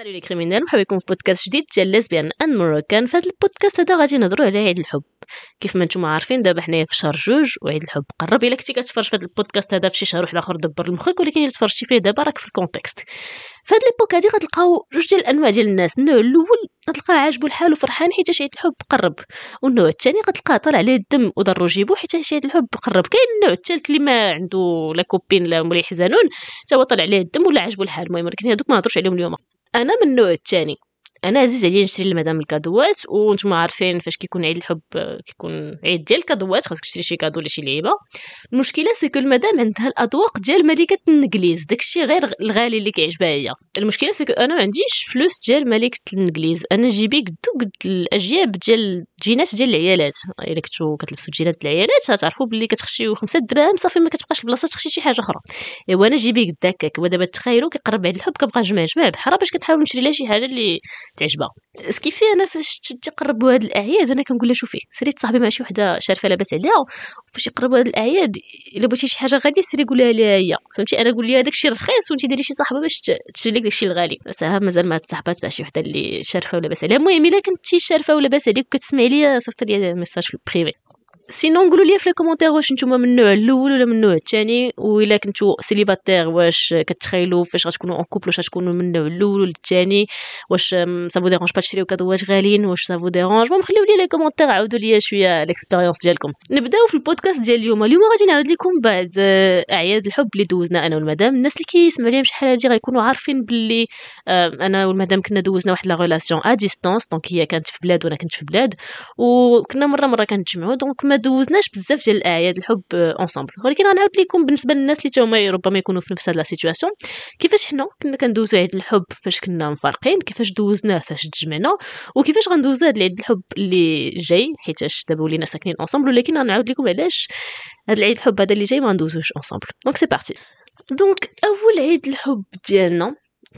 سالي لي كريمينال مرحبا بكم في بودكاست جديد ديال ليزبيان ان مروكان في هذا البودكاست هذا غادي نهضروا على عيد الحب كيف ما نتوما عارفين دابا حنايا في شهر جوج وعيد الحب قرب الا كنتي كتفرج في هذا البودكاست هذا في شي شهر واحد اخر دبر المخك ولكن الا تفرجتي فيه دابا راك في الكونتكست في هاد ليبوك هادي غتلقاو جوج ديال الانواع ديال الناس النوع الاول غتلقاه عاجبو الحال وفرحان حيت عيد الحب قرب والنوع الثاني غتلقاه طالع عليه الدم وضرو جيبو حيت عيد الحب قرب كاين النوع الثالث اللي ما عنده لا كوبين لا مليح زانون حتى هو طالع عليه الدم ولا عاجبو الحال المهم ولكن هادوك ما نهضروش عليهم اليوم أنا من النوع الثاني انا عزيز عليا نشري لمدام الكادوات وانتم عارفين فاش كيكون عيد الحب كيكون عيد ديال الكادوات خاصك تشري شي كادو ولا شي لعيبه المشكله سكو المدام عندها الاذواق ديال ملكه النجليز داكشي غير الغالي اللي كيعجبها هي المشكله سي انا ما عنديش فلوس ديال ملكه النجليز انا جيبي قدو قد الاجياب ديال الجينات ديال العيالات الا كنتو كتلبسوا جينات العيالات غتعرفوا بلي كتخشيو خمسة دراهم صافي ما كتبقاش البلاصه تخشي شي حاجه اخرى ايوا انا جيبي قد هكاك ودابا تخيلوا كيقرب عيد الحب كنبقى نجمع جمع بحال باش كنحاول نشري لها شي حاجه اللي تعجبها سكيفي انا فاش تقربوا هاد الاعياد انا كنقول لها شوفي سيري تصاحبي مع شي وحده شارفه لاباس عليها فاش يقربوا هاد الاعياد الا بغيتي شي حاجه غاليه سيري قولها ليها هي فهمتي انا نقول لها داكشي رخيص وانت ديري شي صاحبه باش تشري لك داكشي الغالي ساها مازال ما تصاحبات مع شي وحده اللي شارفه ولا لاباس عليها المهم الا كنتي شارفه ولا لاباس عليك وكتسمعي ليا صيفط ليا ميساج في البريفي سينو نقولوا لي في لي كومونتير واش نتوما من النوع الاول ولا من النوع الثاني والا كنتو سيليباتير واش كتخيلوا فاش غتكونوا اون كوبل واش غتكونوا من النوع الاول ولا الثاني واش سافو ديرونج با تشريو كادواج غاليين واش سافو ديرونج المهم خليو لي لي كومونتير عاودوا لي شويه ليكسبيريونس ديالكم نبداو في البودكاست ديال اليوم اليوم غادي نعاود لكم بعد اعياد الحب اللي دوزنا انا والمدام الناس اللي كيسمع لي شحال هادي غيكونوا عارفين باللي انا والمدام كنا دوزنا واحد لا ريلاسيون ا ديستونس دونك هي كانت في بلاد وانا كنت في بلاد وكنا مره مره كنتجمعوا دونك دوزناش بزاف ديال الاعياد الحب اونصومبل ولكن غنعاود لكم بالنسبه للناس اللي هما ربما يكونوا في نفس هاد لا سيتوياسيون كيفاش حنا كنا كندوزو عيد الحب فاش كنا مفارقين كيفاش دوزناه فاش تجمعنا وكيفاش غندوزو هاد العيد الحب اللي جاي حيتاش دابا ولينا ساكنين اونصومبل ولكن غنعاود لكم علاش هاد العيد الحب هذا اللي جاي ما ندوزوش اونصومبل دونك سي بارتي دونك اول عيد الحب ديالنا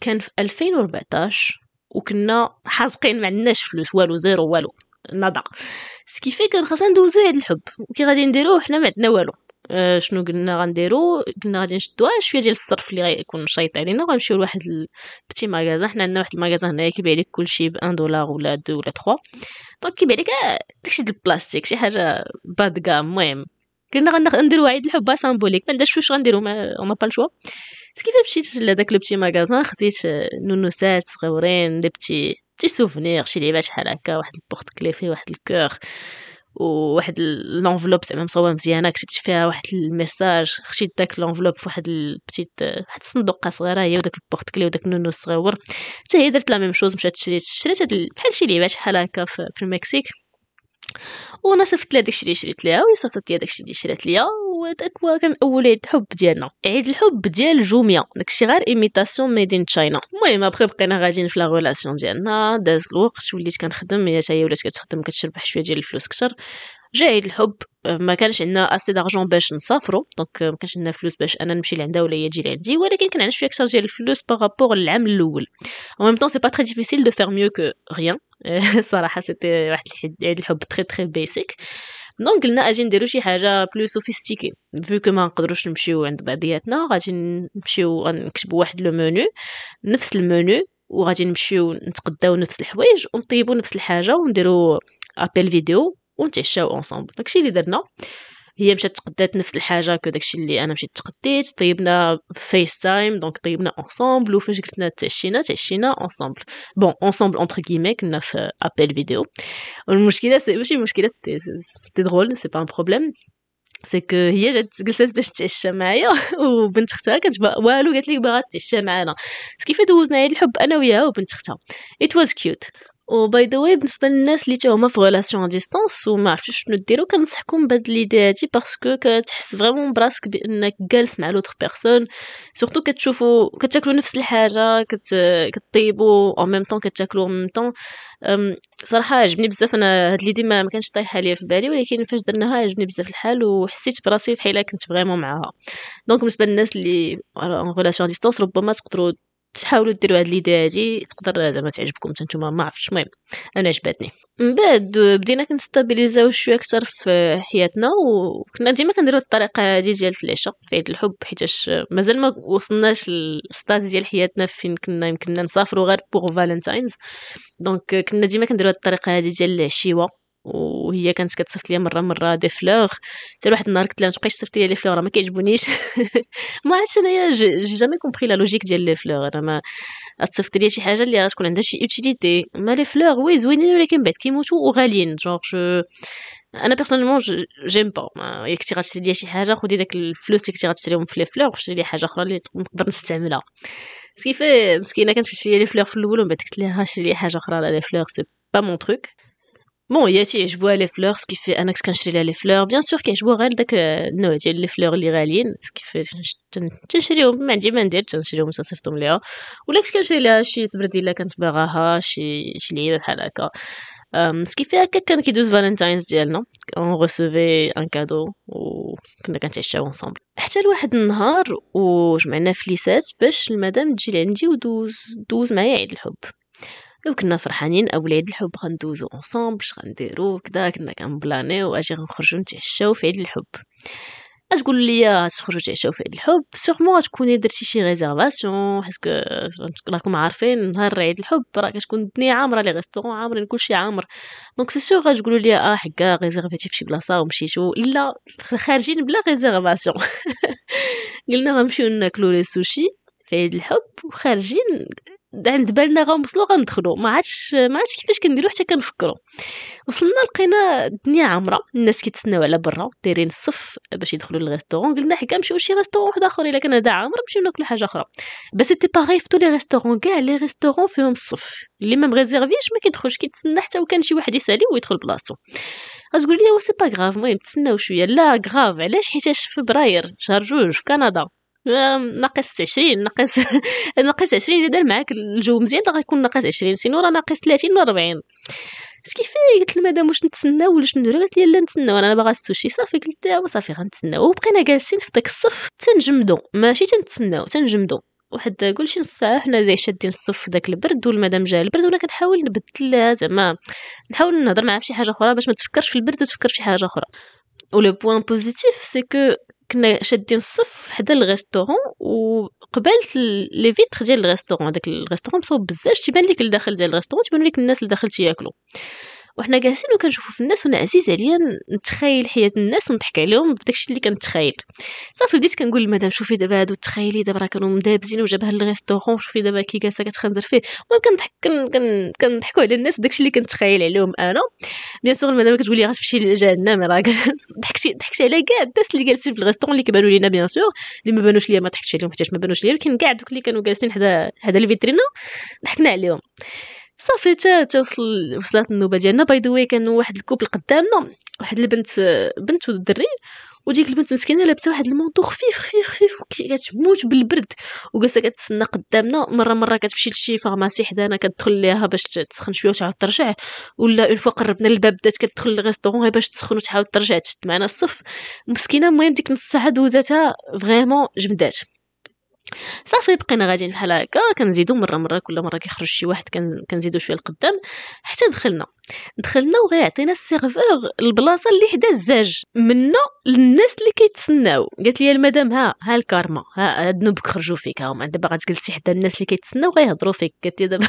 كان في 2014 وكنا حازقين ما عندناش فلوس والو زيرو والو نضع سكي في كان خاصنا ندوزو هاد الحب كي غادي نديروه حنا ما عندنا والو آه شنو قلنا غنديرو قلنا غادي نشدوها شويه ديال الصرف اللي غيكون شايط علينا وغنمشيو لواحد البتي ماغازا حنا عندنا واحد الماغازا هنايا كيبيع لك كلشي ب 1 دولار ولا 2 ولا 3 دونك كيبيع لك آه، داكشي ديال البلاستيك شي حاجه باد كام المهم قلنا غنديرو عيد الحب سامبوليك ما عندناش واش غنديرو ما اون با الشوا كيف مشيت لداك لو بتي ماغازان خديت آه، نونوسات صغيورين دي بتي تي سوفونير شي لعبات شحال هكا واحد البورت كلي فيه واحد الكوغ وواحد لونفلوب زعما مصوبه مزيانه كتبت فيها واحد الميساج خشيت داك لونفلوب فواحد البتيت واحد الصندوقه صغيره هي وداك البورت كلي وداك النونو الصغيور حتى هي درت لا ميم شوز مشات شريت شريت بحال شي لعبات شحال هكا في المكسيك وانا صيفط لها داكشي اللي شريت ليها وهي ليها داكشي اللي شريت ليا وداك هو كان اول عيد الحب ديالنا عيد الحب ديال جوميا داكشي غير ايميتاسيون ميدين تشاينا المهم ابخي بقينا غاديين في لا ريلاسيون ديالنا داز الوقت وليت كنخدم هي حتى هي ولات كتخدم كتشربح شويه ديال الفلوس كثر جاي الحب آه، ما كانش عندنا اسي دارجون باش نسافروا دونك آه، ما كانش عندنا فلوس باش انا نمشي لعندها ولا هي تجي لعندي ولكن كان عندنا شويه اكثر ديال الفلوس بارابور للعام الاول او ميم طون سي با تري ديفيسيل دو فير ميو كو ريان صراحه سيتي واحد الحب تري تري بيسيك دونك قلنا اجي نديرو شي حاجه بلو سوفيستيكي فيو كو ما نقدروش نمشيو عند بعضياتنا غادي نمشيو نكتبوا واحد لو منو نفس المنو وغادي نمشيو نتقداو نفس الحوايج ونطيبو نفس الحاجه ونديرو ابل فيديو ونتعشاو اونصومبل داكشي اللي درنا هي مشات تقدات نفس الحاجه كو داكشي اللي انا مشيت تقديت طيبنا فيس تايم دونك طيبنا اونصومبل وفاش قلتنا تعشينا تعشينا اونصومبل بون اونصومبل اونتر كيمي كنا في ابل فيديو والمشكله سي ماشي مشكله سيتي سيتي درول سي با ان بروبليم سي كو هي جات جلسات باش تعشى معايا وبنت اختها كانت والو قالت لي باغا تعشى معانا كيف دوزنا عيد الحب انا وياها وبنت اختها ات واز كيوت وباي ذا واي بالنسبه للناس اللي تا هما في غولاسيون ديستانس وما عرفتش شنو ديروا كنصحكم بهاد ليدي هادي باسكو كتحس فريمون براسك بانك جالس مع لوتر بيرسون سورتو كتشوفوا كتاكلوا نفس الحاجه كت... كطيبوا او ميم طون كتاكلوا او ميم طون صراحه عجبني بزاف انا هاد ليدي ما, ما كانش طايحه ليا في بالي ولكن فاش درناها عجبني بزاف الحال وحسيت براسي بحال كنت فريمون معاها دونك بالنسبه للناس اللي اون غولاسيون ديستانس ربما تقدروا تحاولوا ديروا هاد ليدي هادي تقدر زعما تعجبكم حتى نتوما ما عرفتش المهم انا عجبتني من بعد بدينا كنستابيليزاو شويه اكثر في حياتنا وكنا ديما كنديروا الطريقه هادي ديال العشاء في عيد الحب حيتاش مازال ما وصلناش للستاج ديال حياتنا فين كنا يمكننا نسافروا غير بوغ فالنتاينز دونك كنا ديما كنديروا هاد الطريقه هادي ديال العشيوه وهي كانت كتصيفط ليا مره مره دي فلوغ حتى واحد النهار قلت لها ما تصيفط ليا لي فلوغ راه ما كيعجبونيش ما عرفتش انايا جي جامي كومبري لا لوجيك ديال لي فلوغ انا ما تصيفط ليا شي حاجه اللي غتكون عندها شي اوتيليتي ما لي فلوغ وي زوينين ولكن بعد كيموتوا وغاليين جونغ جو انا بيرسونيلمون جيم با ما كنتي غتشري ليا شي حاجه خدي داك الفلوس اللي كنتي غتشريهم في لي فلوغ وشري لي حاجه اخرى اللي نقدر نستعملها كيف مسكينه كانت كتشري لي فلوغ في الاول ومن بعد قلت لها شري لي حاجه اخرى على لي فلوغ سي با مون تروك بون هي تيعجبوها لي فلور في انا كنت كنشري لها لي فلور بيان سور كيعجبو غير داك النوع ديال لي فلور اللي غاليين في تنشريهم ما عندي ما ندير تنشريهم تنصيفطهم ليها ولا كنت كنشري لها شي زبرديله كانت باغاها شي شي لعيبه بحال هكا في هكا كان كيدوز فالنتاينز ديالنا اون غوسوفي ان كادو وكنا كنتعشاو انصومبل حتى لواحد النهار وجمعنا فليسات باش المدام تجي لعندي ودوز دوز معايا عيد الحب لو كنا فرحانين اولاد الحب غندوزو اونصومبل اش غنديرو كدا كنا كنبلانيو اجي غنخرجو نتعشاو في عيد الحب غتقولوا لي تخرجوا تعشاو في عيد الحب سيغمون غتكوني درتي شي ريزيرفاسيون حيت راكم عارفين نهار عيد الحب راه كتكون الدنيا عامره لي ريستورون عامرين كلشي عامر دونك سي سيغ غتقولوا لي اه حكا ريزيرفتي فشي بلاصه ومشيتو الا خارجين بلا ريزيرفاسيون قلنا غنمشيو ناكلو لي سوشي في عيد الحب وخارجين عند بالنا غنوصلو غندخلو ما عادش ما عادش كيفاش كنديرو حتى كنفكرو وصلنا لقينا الدنيا عامره الناس كيتسناو على برا دايرين الصف باش يدخلوا للريستورون قلنا حكا نمشيو لشي ريستورون واحد اخر الا كان هذا عامر نمشيو ناكلو حاجه اخرى بس سيتي باغي في لي ريستورون كاع لي ريستورون فيهم الصف اللي ما مغيزيرفيش ما كيدخلش كيتسنى حتى وكان شي واحد يسالي ويدخل بلاصتو غتقول لي سي با غراف المهم تسناو شويه لا غراف علاش حيتاش فبراير شهر جوج في كندا ناقص 20 ناقص ناقص 20 اذا دار معاك الجو مزيان غيكون ناقص 20 سينو راه ناقص 30 ولا 40 كيفاه قلت لمدام واش نتسناو ولا شنو قالت لي لا نتسناو انا باغا السوشي صافي قلت لها صافي غنتسناو وبقينا جالسين في داك الصف تنجمدو ماشي تنتسناو تنجمدو واحد قول شي نص ساعه حنا اللي شادين الصف في داك البرد والمدام جا البرد وانا كنحاول نبدل زعما نحاول نهضر معاها في شي حاجه اخرى باش ما تفكرش في البرد وتفكر في شي حاجه اخرى ولو بوين بوزيتيف سي كو كنا شادين الصف حدا الغيستورون وقبلت لي فيتر ديال الغيستورون داك الغيستورون مصوب بزاف تيبان ليك الداخل ديال الغيستورون تيبانو ليك الناس اللي داخل تياكلوا وحنا جالسين وكنشوفو في الناس وانا عزيز عليا نتخيل حياه الناس ونضحك عليهم بداكشي اللي كنتخيل صافي بديت كنقول لمدام شوفي دابا هادو تخيلي دابا راه كانوا مدابزين وجابها للريستورون شوفي دابا كي جالسه كتخنزر فيه المهم كنضحك كنضحكوا على الناس بداكشي اللي كنتخيل عليهم انا بيان سور المدام كتقول لي غتمشي للجهنم راه ضحكتي ضحكتي على كاع الناس اللي جالسين في الريستورون اللي كبانوا لينا بيان سور اللي ما بانوش ليا ما ضحكتش عليهم حيت ما بانوش ليا ولكن كاع دوك اللي كانوا جالسين حدا حدا الفيترينا ضحكنا عليهم صافي حتى توصل وصلت النوبه ديالنا باي ذا واي واحد الكوبل قدامنا واحد البنت بنت ودري وديك البنت مسكينه لابسه واحد المونطو خفيف خفيف خفيف كتموت بالبرد وجالسه كتسنى قدامنا مره مره كتمشي لشي فارماسي حدانا كتدخل ليها باش تسخن شويه وتعاود ترجع ولا اون فوا قربنا للباب بدات كتدخل للريستورون غير باش تسخن وتعاود ترجع تشد معنا الصف مسكينه المهم ديك نص ساعه دوزاتها فريمون جمدات صافي بقينا غاديين بحال هكا كنزيدو مره مره كل مره كيخرج شي واحد كنزيدو شويه لقدام حتى دخلنا دخلنا وغيعطينا السيرفور البلاصه اللي حدا الزاج منا للناس اللي كيتسناو قالت لي المدام ها ها الكارما ها ذنوبك خرجوا فيك ها دابا غتجلسي حدا الناس اللي كيتسناو غيهضروا فيك قالت لي دابا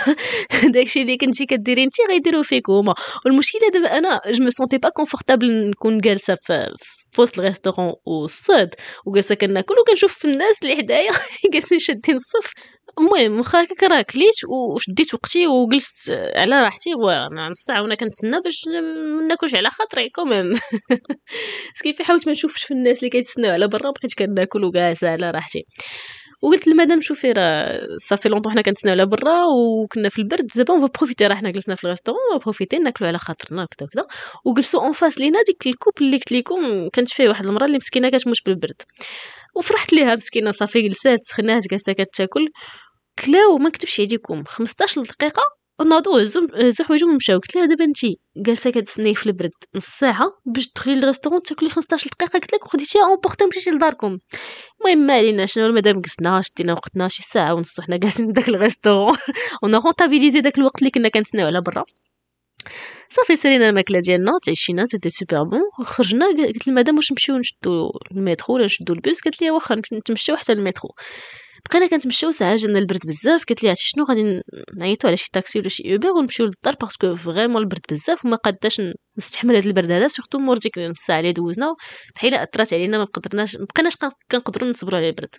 داكشي اللي كنتي كديري انت غيديروا فيك هما والمشكله دابا انا جو مي سونتي با كونفورتابل نكون جالسه في في وسط الريستورون والصاد وجالسه كناكل وكنشوف في الناس اللي حدايا جالسين شادين الصف المهم واخا هكاك راه كليت وشديت وقتي وجلست على راحتي وانا نص ساعه وانا كنتسنى باش ما ناكلش على خاطري كوميم في حاولت ما نشوفش في الناس اللي كيتسناو على برا بقيت كناكل وجالسه على راحتي وقلت لمدام شوفي راه صافي لونطو حنا كنتسناو على برا وكنا في البرد زعما اون بروفيتي راه حنا جلسنا في الريستورون اون بروفيتي ناكلو على خاطرنا وكذا وكذا وجلسوا اون فاس لينا ديك الكوب اللي قلت لكم كانت فيه واحد المراه اللي مسكينه كتموت بالبرد وفرحت ليها مسكينه صافي جلسات سخنات جالسه كتاكل كلاو ما كتبش عليكم 15 دقيقه ناضو هزهم هزو حوايجهم ومشاو قلت لها دابا انت جالسه كتسناي في البرد نص ساعه باش تدخلي للريستورون تاكلي 15 دقيقه قلت لك اون بورتي مشيتي لداركم المهم ما علينا شنو المدام جلسنا شدينا وقتنا شي ساعه ونص حنا جالسين في داك الريستورون ونا رونتابيليزي داك الوقت اللي كنا كنتسناو على برا صافي سالينا الماكله ديالنا تعشينا سيتي سوبر بون خرجنا قلت للمدام واش نمشيو نشدو المترو ولا نشدو البوس قالت لي واخا نتمشاو حتى المترو بقينا كنتمشيو ساعه جانا البرد بزاف قالت لي عرفتي شنو غادي نعيطو على شي طاكسي ولا شي اوبر ونمشيو للدار باسكو فريمون البرد بزاف وما قاداش نستحمل هاد البرد هذا سورتو مور ديك نص ساعه اللي دوزنا بحال اثرت علينا ما قدرناش بقيناش كنقدروا نصبروا على البرد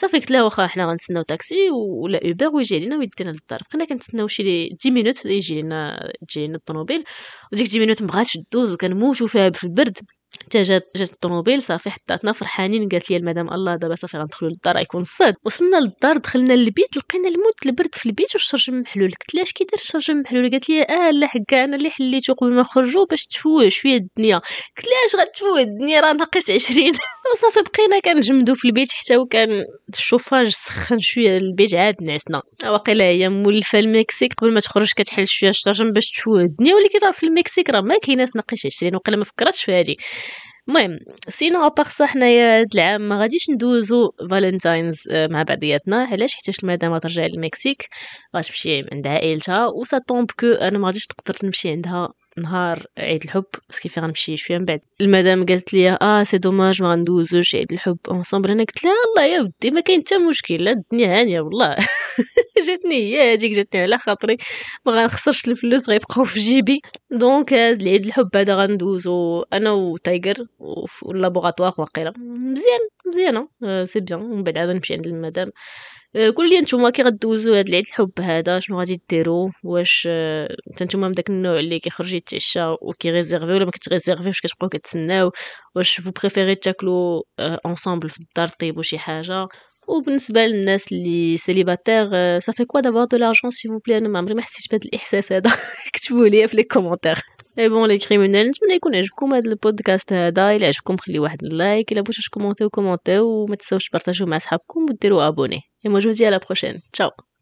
صافي قلت لها واخا حنا غنتسناو طاكسي ولا اوبر ويجي علينا ويدينا للدار بقينا كنتسناو شي 10 مينوت يجي لنا تجي لنا الطوموبيل وديك 10 مينوت ما بغاتش دوز وكنموتو فيها في البرد حتى جات جات الطوموبيل صافي حطاتنا فرحانين قالت لي المدام الله دابا صافي غندخلو للدار غيكون الصاد وصلنا للدار دخلنا للبيت لقينا الموت البرد في البيت والشرجم محلول قلت لها اش كيدير الشرجم محلول قالت لي اه لا حكا انا اللي حليته قبل ما نخرجوا باش تفوه شويه الدنيا قلت ليش غتفوه الدنيا راه ناقص 20 وصافي بقينا كنجمدو في البيت حتى وكان الشوفاج سخن شويه البيت عاد نعسنا واقيلا هي مولفه المكسيك قبل ما تخرج كتحل شويه الشرجم باش تفوه الدنيا ولكن راه في المكسيك راه ما كايناش ناقص 20 وقيلا ما فكرتش في هذه المهم سينو ابار صح حنايا هاد العام ما غاديش ندوزو فالنتاينز آه، مع بعضياتنا علاش حيتاش المدام غترجع للمكسيك غتمشي عند عائلتها وسا طومب كو انا ما غاديش تقدر نمشي عندها نهار عيد الحب باسكو كي غنمشي شويه من بعد المدام قالت لي اه سي دوماج ما غندوزوش عيد الحب اونصومبل انا قلت لها الله يا ودي ما كاين حتى مشكل لا الدنيا هانيه والله جاتني هي هذيك جاتني على خاطري ما غنخسرش الفلوس غيبقاو في جيبي دونك آه، هاد العيد الحب هذا غندوزو انا وتايجر واللابوغاتوار واقيلا مزيان مزيانه آه، سي بيان من بعد غنمشي نمشي عند المدام آه، قول لي نتوما كي غدوزوا هاد العيد الحب هذا شنو غادي ديروا واش آه، نتوما من داك النوع اللي كيخرج يتعشى وكيغيزيرفي ولا ما واش كتبقاو كتسناو واش فو بريفيري تاكلو اونصامبل آه، في الدار طيبو شي حاجه وبالنسبه للناس اللي سيليباتير صافي كوا دابا دو لارجون سي فو بلي انا ما عمري ما حسيت بهذا الاحساس هذا كتبوا لي في لي كومونتير اي بون لي كريمينال نتمنى يكون عجبكم هذا البودكاست هذا الا عجبكم خلي واحد اللايك الا بغيتو تكومونتيو كومونتيو وما تنساوش تبارطاجيو مع صحابكم وديروا ابوني اي موجودي على بروشين تشاو